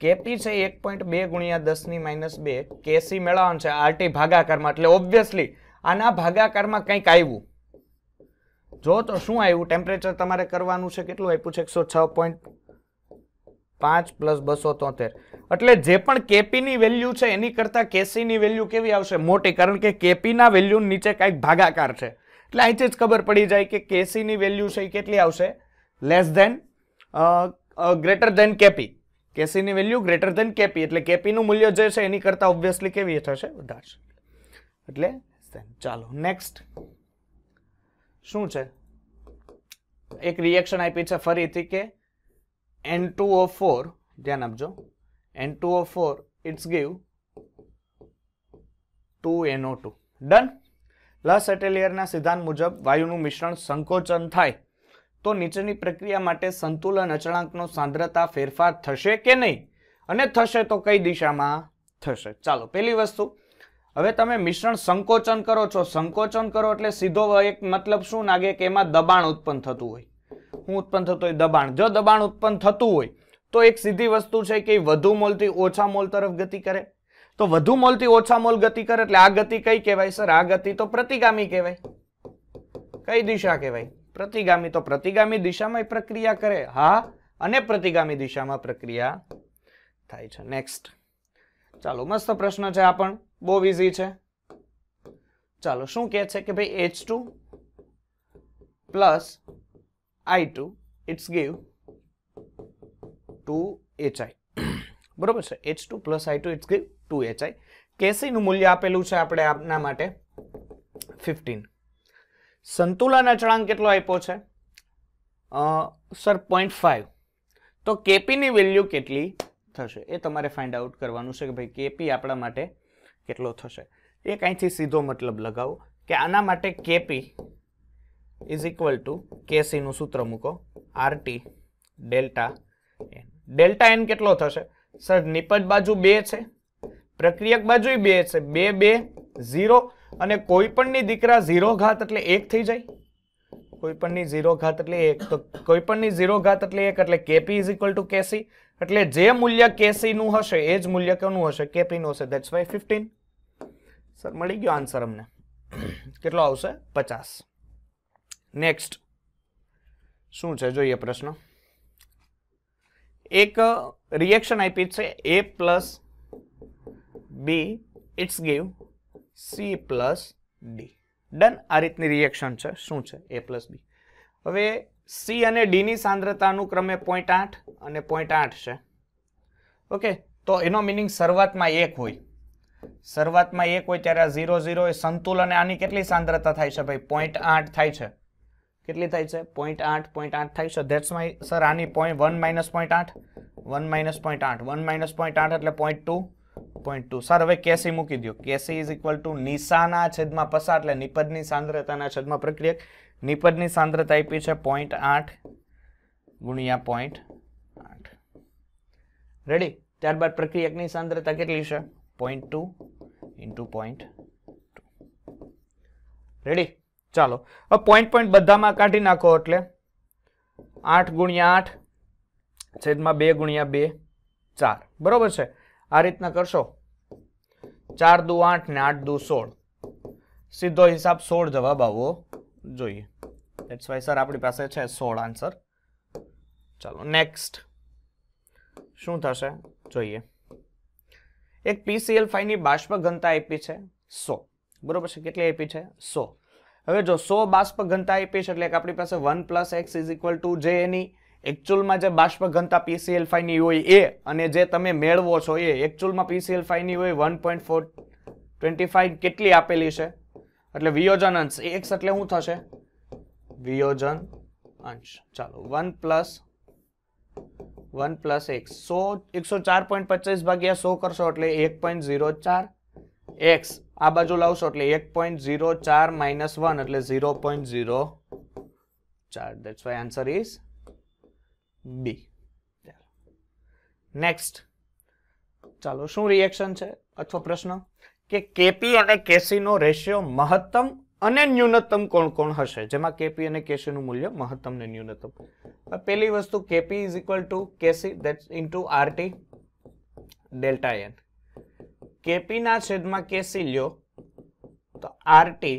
કેપી છે એક પોઈન્ટ બે ગુણ્યા દસની માઇનસ બે કેસી મેળવવાનું છે આરટી ભાગાકારમાં એટલે ઓબ્વિયસલી આના ભાગાકારમાં કંઈક આવ્યું જો તો શું આવ્યું ટેમ્પરેચર તમારે કરવાનું છે કેટલું આપ્યું છે એકસો છ પોઈન્ટ પાંચ પ્લસ બસો તોતેર એટલે જે પણ કેપીની વેલ્યુ છે એની કરતાં કેસીની વેલ્યુ કેવી આવશે મોટી કારણ કે કેપીના વેલ્યુ નીચે કાંઈક ભાગાકાર છે એટલે અહીંથી જ ખબર પડી જાય કે કેસીની વેલ્યુ છે એ કેટલી આવશે less than greater than KP કેસીની વેલ્યુ ગ્રેટર ધેન કેપી એટલે કેપીનું મૂલ્ય જે છે એની કરતાં ઓબ્વિયસલી કેવી થશે વધારશે એટલે ચાલો નેક્સ્ટ શું છે એક રિએક્શન આપી છે ફરીથી કે એન ટુ ઓ ફોર ધ્યાન આપજો N two O four it's give two NO two done લસ એટેલિયરના સિદ્ધાંત મુજબ વાયુનું મિશ્રણ સંકોચન થાય તો નીચેની પ્રક્રિયા માટે સંતુલન અચળાંકનો સાંદ્રતા ફેરફાર થશે કે નહીં અને થશે તો કઈ દિશામાં થશે ચાલો પહેલી વસ્તુ હવે તમે મિશ્રણ સંકોચન કરો છો સંકોચન કરો એટલે સીધો એક મતલબ શું લાગે કે એમાં દબાણ ઉત્પન્ન થતું હોય હું ઉત્પન્ન થતું હોય દબાણ જો દબાણ ઉત્પન્ન થતું હોય તો એક સીધી વસ્તુ છે કે વધુ મોલથી ઓછા મોલ તરફ ગતિ કરે તો વધુ મોલથી ઓછા મોલ ગતિ કરે એટલે આ ગતિ કઈ કહેવાય સર આ ગતિ તો પ્રતિગામી કહેવાય કઈ દિશા કહેવાય પ્રતિગામી તો પ્રતિગામી દિશામાં પ્રક્રિયા કરે હા અને પ્રતિગામી દિશામાં પ્રક્રિયા થાય છે નેક્સ્ટ ચાલો મસ્ત પ્રશ્ન છે આ પણ બહુ ઇઝી છે ચાલો શું કહે છે કે ભાઈ H two plus I two it's give two H I બરોબર છે H two plus I two it's give two H I કેસીનું મૂલ્ય આપેલું છે આપણે આપના માટે ફિફ્ટીન સંતુલન અચળાંક કેટલો આપ્યો છે સર પોઈન્ટ ફાઇવ તો કેપીની વેલ્યુ કેટલી થશે એ તમારે ફાઇન્ડ આઉટ કરવાનું છે કે ભાઈ કેપી આપણા માટે કેટલો થશે એ કાંઈથી સીધો મતલબ લગાવો કે આના માટે કેપી ઇઝ ઇક્વલ ટુ કેસીનું સૂત્ર મૂકો RT delta N delta N કેટલો થશે સર નિપજ બાજુ બે છે પ્રક્રિયક બાજુ બે છે બે બે ઝીરો અને કોઈપણની દીકરા ઝીરો ઘાત એટલે એક થઈ જાય કોઈપણની ઝીરો ઘાત એટલે એક તો કોઈપણની ઝીરો ઘાત એટલે એક એટલે KP is equal to KC એટલે જે મૂલ્ય કેસીનું હશે એ જ મૂલ્ય કેનું હશે કેપીનું હશે દેટ્સ વાય ફિફ્ટીન સર મળી ગયો આન્સર અમને કેટલો આવશે પચાસ નેક્સ્ટ શું છે જોઈએ પ્રશ્ન એક રિએક્શન uh, આપી છે A plus B it's give C plus D done આ રીતની રિએક્શન છે શું છે એ પ્લસ બી હવે સી અને ડીની સાંદ્રતાનું ક્રમે પોઈન્ટ આઠ અને પોઈન્ટ આઠ છે ઓકે તો એનો મિનિંગ શરૂઆતમાં એક હોય શરૂઆતમાં એક હોય ત્યારે આ ઝીરો ઝીરો એ સંતુલન અને આની કેટલી સાંદ્રતા થાય છે ભાઈ પોઈન્ટ આઠ થાય છે કેટલી થાય છે પોઈન્ટ આઠ પોઈન્ટ આઠ થાય છે ધેટ્સ માય સર આની point one minus point eight one minus point eight one minus point eight એટલે point two point two sir હવે કેસી મૂકી દો કેસી ઇઝ ઇક્વલ ટુ નિશાના છેદમાં પસાર એટલે નિપજની સાંદ્રતાના છેદમાં પ્રક્રિયક નિપજની સાંદ્રતા આપી છે પોઈન્ટ આઠ ગુણ્યા પોઈન્ટ આઠ રેડી ત્યારબાદ પ્રક્રિયકની સાંદ્રતા કેટલી છે point two into point two ready ચાલો હવે પોઈન્ટ પોઈન્ટ બધામાં કાઢી નાખો એટલે આઠ ગુણ્યા આઠ છેદમાં બે ગુણ્યા બે ચાર બરોબર છે આ રીતના કરશો ચાર દુ આઠ ને આઠ દુ સોળ સીધો હિસાબ સોળ જવાબ આવવો જોઈએ દેટ્સ વાય સર આપણી પાસે છે સોળ આન્સર ચાલો નેક્સ્ટ શું થશે જોઈએ એક પીસીએલ ફાઈવની બાષ્પ ઘનતા આપી છે સો બરોબર છે કેટલી આપી છે સો હવે જો સો બાષ્પ ઘનતા આપી છે એટલે કે આપણી પાસે one plus X is equal to જે એની એકચ્યુઅલમાં જે બાષ્પ ઘનતા પીસીએલ ફાઈની હોય એ અને જે તમે મેળવો છો એ એકચ્યુઅલમાં પીસીએલ ફાઈની હોય one point four twenty five કેટલી આપેલી છે એટલે વિયોજન અંશ એક્સ એટલે શું થશે વિયોજન અંશ ચાલો one plus one plus X સો એકસો ચાર પોઈન્ટ પચીસ ભાગ્યા સો કરશો એટલે એક પોઈન્ટ ઝીરો ચાર એક્સ આ બાજુ લાવશો એટલે એક પોઈન્ટ ઝીરો ચાર માઇનસ વન એટલે ઝીરો પોઈન્ટ ઝીરો ચાર that's why answer is B next ચાલો શું રિએક્શન છે અથવા પ્રશ્ન કે કેપી અને કેસીનો રેશિયો મહત્તમ અને ન્યૂનતમ કોણ કોણ હશે જેમાં કેપી અને કેસીનું મૂલ્ય મહત્તમ ને ન્યૂનતમ પેલી વસ્તુ KP is equal to KC that two RT delta N કેપીના છેદમાં કેસી લ્યો તો RT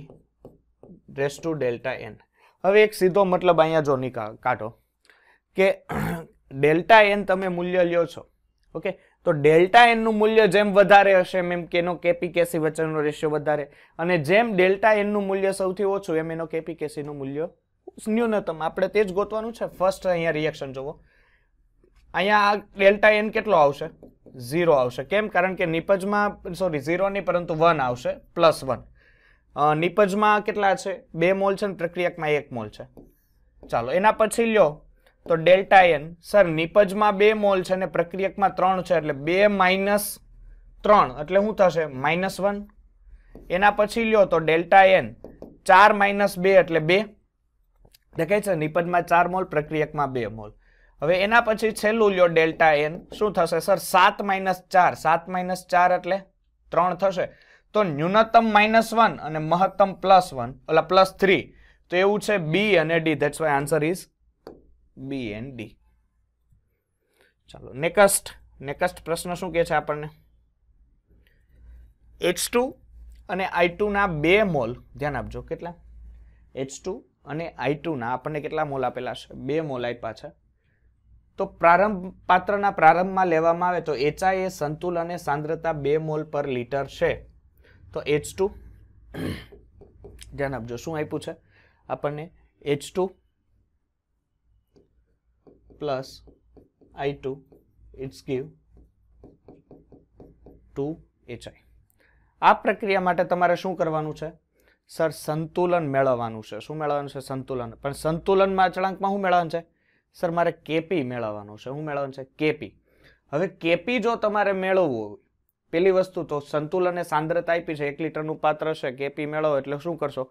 raise to delta N હવે એક સીધો મતલબ અહીંયા જો નિકા કાઢો કે ડેલ્ટા એન તમે મૂલ્ય લ્યો છો ઓકે તો ડેલ્ટા એનનું મૂલ્ય જેમ વધારે હશે એમ એમ કે એનો કેપી કેસી વચ્ચેનો રેશિયો વધારે અને જેમ ડેલ્ટા એનનું મૂલ્ય સૌથી ઓછું એમ એનો કેપી કેસીનું મૂલ્ય ન્યૂનતમ આપણે તે જ ગોતવાનું છે ફર્સ્ટ અહીંયા રિએક્શન જોવો અહીંયા આ ડેલ્ટા એન કેટલો આવશે ઝીરો આવશે કેમ કારણ કે નિપજમાં સોરી ઝીરો નહીં પરંતુ વન આવશે પ્લસ વન નિપજમાં કેટલા છે બે મોલ છે ને પ્રક્રિયકમાં એક મોલ છે ચાલો એના પછી લ્યો તો ડેલ્ટા એન સર નિપજમાં બે મોલ છે અને પ્રક્રિયકમાં ત્રણ છે એટલે બે માઇનસ ત્રણ એટલે શું થશે માઇનસ વન એના પછી લ્યો તો ડેલ્ટા એન ચાર માઇનસ બે એટલે બે દેખાય છે નિપજમાં ચાર મોલ પ્રક્રિયકમાં બે મોલ હવે એના પછી છેલ્લું લ્યો ડેલ્ટા એન શું થશે સર સાત માઇનસ ચાર સાત માઇનસ ચાર એટલે ત્રણ થશે તો ન્યૂનતમ માઇનસ વન અને મહત્તમ પ્લસ વન એટલે પ્લસ થ્રી તો એવું છે બી અને D that's why answer is B and D ચાલો નેકસ્ટ નેક્સ્ટ પ્રશ્ન શું કહે છે આપણને એચ ટુ અને આઈ ટુના બે મોલ ધ્યાન આપજો કેટલા એચ ટુ અને આઈ ટુના આપણને કેટલા મોલ આપેલા છે બે મોલ આપ્યા છે તો પ્રારંભ પાત્રના પ્રારંભમાં લેવામાં આવે તો એચઆઈ એ સંતુલન અને સાંદ્રતા બે મોલ પર લીટર છે તો એચ ટુ ધ્યાન આપજો શું આપ્યું છે આપણને H two plus i2 it's give 2 hi આ પ્રક્રિયા માટે તમારે શું કરવાનું છે સર સંતુલન મેળવવાનું છે શું મેળવવાનું છે સંતુલન પણ સંતુલનમાં અચળાંકમાં શું મેળવવાનું છે સર મારે કેપી મેળવવાનું છે શું મેળવવાનું છે કેપી હવે કેપી જો તમારે મેળવવું હોય પેલી વસ્તુ તો સંતુલને સાંદ્રતા આપી છે એક લીટરનું પાત્ર છે કેપી મેળવો એટલે શું કરશો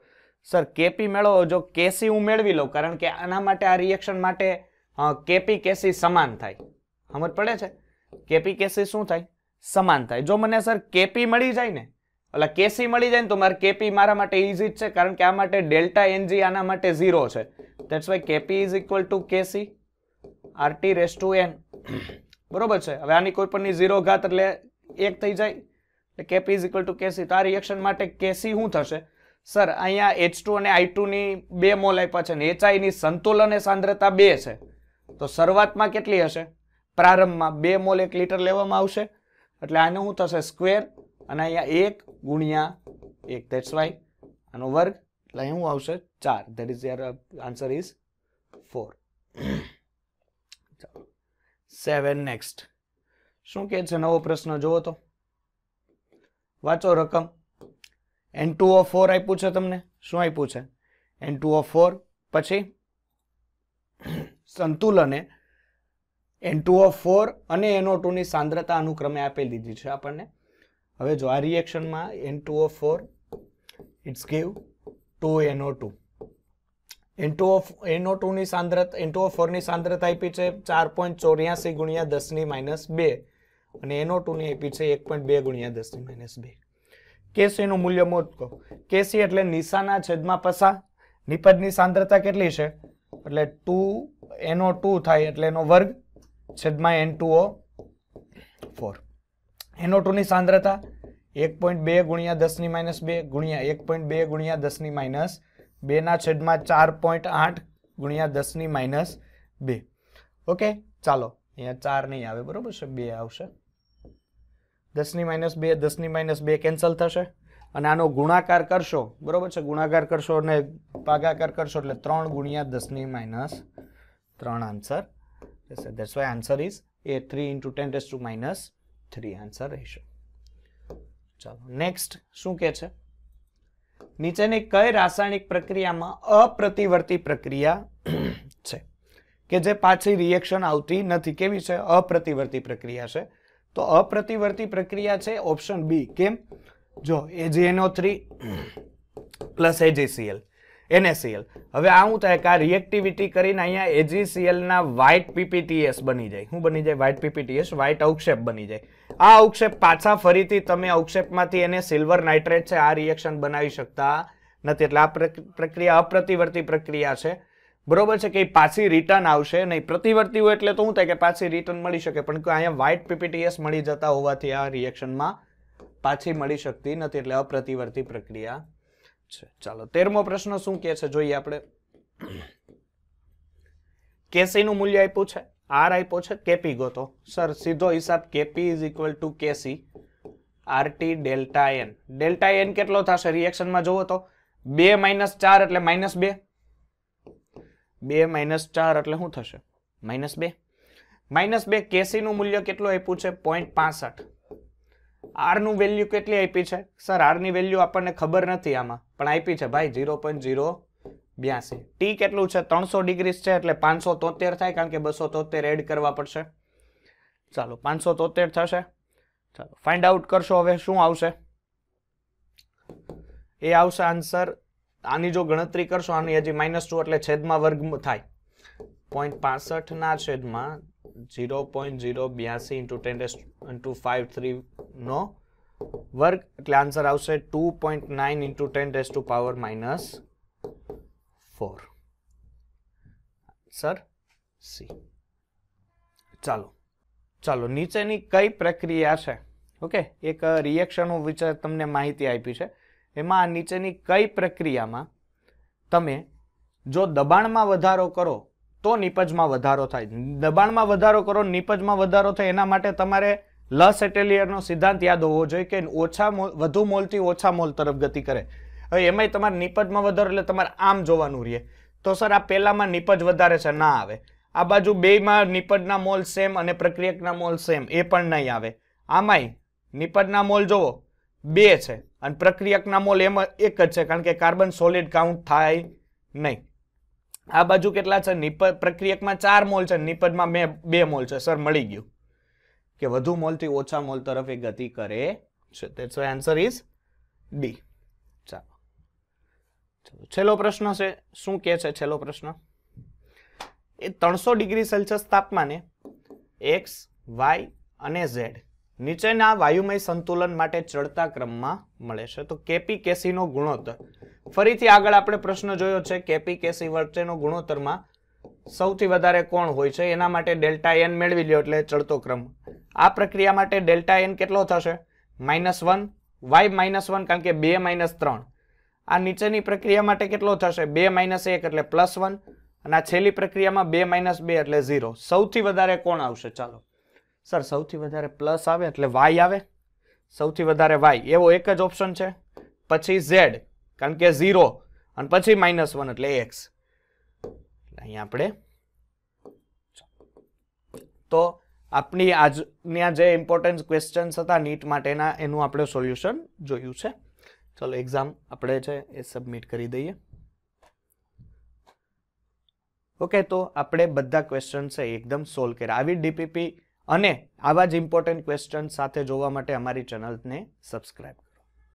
સર કેપી મેળવો જો કેસી હું મેળવી લઉં કારણ કે આના માટે આ રિએક્શન માટે કેપી કેસી સમાન થાય સમજ પડે છે કેપી કેસી શું થાય સમાન થાય જો મને સર કેપી મળી જાય ને એટલે કેસી મળી જાય ને તો મારે કેપી મારા માટે ઇઝી જ છે કારણ કે આ માટે ડેલ્ટા એનજી આના માટે ઝીરો છે that's why KP is equal to KC RT raise to N બરોબર છે હવે આની કોઈ પણની ઝીરો ઘાત એટલે એક થઈ જાય એટલે KP is equal to KC તો આ રિએક્શન માટે કેસી શું થશે સર અહીંયા એચ ટુ અને આઈ ટુની બે મોલ આપ્યા છે ને એચઆઈની સંતુલન એ સાંદ્રતા બે છે તો શરૂઆતમાં કેટલી હશે પ્રારંભમાં બે મોલ એક લીટર લેવામાં આવશે એટલે આને શું થશે સ્ક્વેર અને અહીંયા એક ગુણ્યા એક દેટ્સ વાય આનો વર્ગ એટલે શું આવશે ચાર that is your answer is four seven next શું કહે છે નવો પ્રશ્ન જોવો તો વાંચો રકમ એન ટુ ઓ ફોર આપ્યું છે તમને શું આપ્યું છે એન ટુ ઓફ ફોર પછી સંતુલને એન ટુ ઓફ ફોર અને એનઓ ટુની સાંદ્રતા અનુક્રમે આપી દીધી છે આપણને હવે જો આ રિએક્શનમાં N two O four it's give two NO two N two of NO ટુની સાંદ્રતા એન ટુ ઓફ ફોરની સાંદ્રતા આપી છે ચાર પોઈન્ટ ચોર્યાસી ગુણ્યા દસની માઇનસ બે અને એનઓ ટુની આપી છે એક પોઈન્ટ બે ગુણ્યા દસની માઇનસ બે કેસીનું મૂલ્ય મોજ કહો કેસી એટલે નિશાના છેદમાં પસા નિપજની સાંદ્રતા કેટલી છે એટલે ટુ એનો ટુ થાય એટલે એનો વર્ગ છેદમાં એન ટુ ઓ ફોર એનો ટુની સાંદ્રતા એક પોઈન્ટ બે ગુણ્યા દસની માઇનસ બે ગુણ્યા એક પોઈન્ટ બે ગુણ્યા દસની માઇનસ બેના છેદમાં ચાર પોઈન્ટ આઠ ગુણ્યા દસની માઇનસ બે ઓકે ચાલો અહીંયા ચાર નહીં આવે બરાબર છે બે આવશે દસની માઇનસ બે દસની માઇનસ બે કેન્સલ થશે અને આનો ગુણાકાર કરશો બરાબર છે ગુણાકાર કરશો અને ભાગાકાર કરશો એટલે ત્રણ ગુણ્યા દસની માઇનસ ત્રણ આન્સર રહેશે that's why answer is A three into ten raise to minus three answer રહેશે ચાલો નેક્સ્ટ શું કહે છે નીચેની કઈ રાસાયણિક પ્રક્રિયામાં અપ્રતિવર્તી પ્રક્રિયા (clears throat) છે કે જે પાછી રિએક્શન આવતી નથી કેવી છે અપ્રતિવર્તી પ્રક્રિયા છે તો અપ્રતિવર્તી પ્રક્રિયા છે ઓપ્શન બી કેમ જો AgNO three plus AgCl NaCl હવે આ હું થાય કે આ રિએક્ટિવિટી કરીને અહીંયા એજીસીએલના વ્હાઇટ પીપીટીએસ બની જાય શું બની જાય વ્હાઇટ પીપીટીએસ વ્હાઇટ અવક્ષેપ બની જાય આ અવક્ષેપ પાછા ફરીથી તમે અવક્ષેપમાંથી એને સિલ્વર નાઇટ્રેટ છે આ રિએક્શન બનાવી શકતા નથી એટલે આ પ્રક્રિયા અપ્રતિવર્તી પ્રક્રિયા છે બરોબર છે કે એ પાછી રિટર્ન આવશે નહીં પ્રતિવર્તી હોય એટલે તો શું થાય કે પાછી રિટર્ન મળી શકે પણ અહીંયા વ્હાઇટ પીપીટીએસ મળી જતા હોવાથી આ રિએક્શનમાં પાછી મળી શકતી નથી એટલે અપ્રતિવર્તી પ્રક્રિયા છે ચાલો તેરમો પ્રશ્ન શું કહે છે જોઈએ આપણે કેસીનું મૂલ્ય આપ્યું છે આર આપ્યો છે કેપી ગોતો સર સીધો હિસાબ KP is equal to KC RT delta N delta N કેટલો થશે રિએક્શનમાં જોવો તો બે માઇનસ ચાર એટલે માઇનસ બે બે માઇનસ ચાર એટલે શું થશે માઇનસ બે માઇનસ બે કેસીનું મૂલ્ય કેટલું આપ્યું છે પોઈન્ટ પાસઠ આરનું વેલ્યુ કેટલી આપી છે સર આરની વેલ્યુ આપણને ખબર નથી આમાં પણ આપી છે ભાઈ ઝીરો પોઈન્ટ ઝીરો બ્યાસી ટી કેટલું છે ત્રણસો ડિગ્રી છે એટલે પાંચસો તોતેર થાય કારણ કે બસો તોતેર એડ કરવા પડશે ચાલો પાંચસો તોતેર થશે ચાલો ફાઇન્ડ આઉટ કરશો હવે શું આવશે એ આવશે આન્સર આની જો ગણતરી કરશો આની હજી માઇનસ ટુ એટલે છેદમાં વર્ગ થાય પોઈન્ટ પાસઠના છેદમાં ઝીરો પોઈન્ટ ઝીરો બ્યાસી into ten into five three નો વર્ગ એટલે આન્સર આવશે two point nine into ten raise to power minus four sir C ચાલો ચાલો નીચેની કઈ પ્રક્રિયા છે ઓકે એક રિએક્શનો વિશે તમને માહિતી આપી છે એમાં આ નીચેની કઈ પ્રક્રિયામાં તમે જો દબાણમાં વધારો કરો તો નિપજમાં વધારો થાય દબાણમાં વધારો કરો નિપજમાં વધારો થાય એના માટે તમારે લસ એટેલિયરનો સિદ્ધાંત યાદ હોવો જોઈએ કે ઓછા મોલ વધુ મોલથી ઓછા મોલ તરફ ગતિ કરે હવે એમાંય તમારે નિપજમાં વધારો એટલે તમારે આમ જોવાનું રહે તો સર આ પહેલાંમાં નિપજ વધારે છે ના આવે આ બાજુ બેયમાં નિપજના મોલ સેમ અને પ્રક્રિયકના મોલ સેમ એ પણ નહીં આવે આમાંય નિપજના મોલ જોવો બે છે અને પ્રક્રિયકના મોલ એમ એક જ છે કારણ કે કાર્બન સોલિડ કાઉન્ટ થાય નહીં આ બાજુ કેટલા છે નિપજ પ્રક્રિયકમાં ચાર મોલ છે નિપજમાં મેં બે મોલ છે સર મળી ગયું કે વધુ મોલથી ઓછા મોલ તરફ એ ગતિ કરે છે that's why answer is B ચાલો ચાલો છેલ્લો પ્રશ્ન છે શું કહે છે છેલ્લો પ્રશ્ન એ ત્રણસો ડિગ્રી સેલ્સિયસ તાપમાને એક્સ વાય અને ઝેડ નીચેના વાયુમય સંતુલન માટે ચડતા ક્રમમાં મળે છે તો કેપી કેસીનો ગુણોત્તર ફરીથી આગળ આપણે પ્રશ્ન જોયો છે કેપી કેસી વચ્ચેનો ગુણોત્તરમાં સૌથી વધારે કોણ હોય છે એના માટે ડેલ્ટા એન મેળવી લ્યો એટલે ચડતો ક્રમ આ પ્રક્રિયા માટે ડેલ્ટા એન કેટલો થશે minus one why minus one કારણ કે બે માઇનસ ત્રણ આ નીચેની પ્રક્રિયા માટે કેટલો થશે બે માઇનસ એક એટલે પ્લસ વન અને આ છેલ્લી પ્રક્રિયામાં બે માઇનસ બે એટલે ઝીરો સૌથી વધારે કોણ આવશે ચાલો સર સૌથી વધારે પ્લસ આવે એટલે વાય આવે સૌથી વધારે વાય એવો એક જ ઓપ્શન છે પછી ઝેડ કારણ કે ઝીરો અને પછી માઇનસ વન એટલે એક્સ અહીંયા આપણે તો આપની આજના જે ઇમ્પોર્ટન્સ ક્વેશ્ચન્સ હતા નીટ માટેના એનું આપણે સોલ્યુશન જોયું છે ચલો એક્ઝામ આપણે છે એ સબમિટ કરી દઈએ ઓકે તો આપણે બધા ક્વેશ્ચન છે એકદમ સોલ્વ કર્યા આવી ડીપીપી અને આવા જ ઇમ્પોર્ટન્ટ ક્વેશ્ચન સાથે જોવા માટે અમારી ચેનલને સબસ્ક્રાઈબ